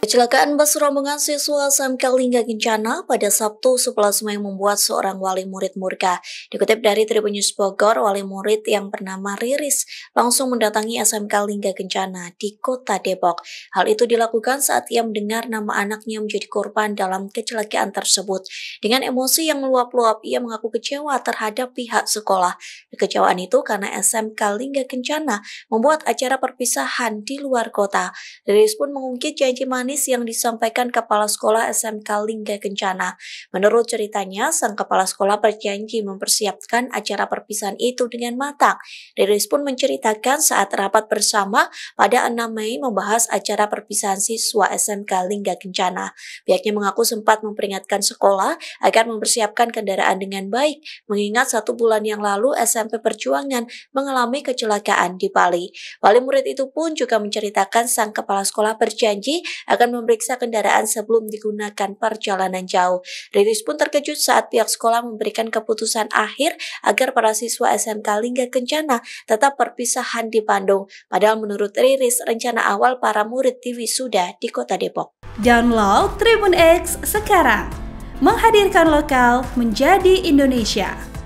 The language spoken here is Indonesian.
Kecelakaan bus rombongan siswa SMK Lingga Kencana pada Sabtu 11 Mei membuat seorang wali murid murka. Dikutip dari Tribun News Bogor, wali murid yang bernama Riris langsung mendatangi SMK Lingga Kencana di kota Depok. Hal itu dilakukan saat ia mendengar nama anaknya menjadi korban dalam kecelakaan tersebut. Dengan emosi yang meluap-luap, ia mengaku kecewa terhadap pihak sekolah. Kekecewaan itu karena SMK Lingga Kencana membuat acara perpisahan di luar kota. Riris pun mengungkit janji manis manis yang disampaikan Kepala Sekolah SMK Lingga Kencana. Menurut ceritanya, sang Kepala Sekolah berjanji mempersiapkan acara perpisahan itu dengan matang. Riris pun menceritakan saat rapat bersama pada 6 Mei membahas acara perpisahan siswa SMK Lingga Kencana. Pihaknya mengaku sempat memperingatkan sekolah agar mempersiapkan kendaraan dengan baik, mengingat satu bulan yang lalu SMP Perjuangan mengalami kecelakaan di Bali. Wali murid itu pun juga menceritakan sang kepala sekolah berjanji akan akan memeriksa kendaraan sebelum digunakan perjalanan jauh. Riris pun terkejut saat pihak sekolah memberikan keputusan akhir agar para siswa SMK Lingga Kencana tetap perpisahan di Bandung. Padahal menurut Riris, rencana awal para murid TV sudah di kota Depok. Download Tribun X sekarang. Menghadirkan lokal menjadi Indonesia.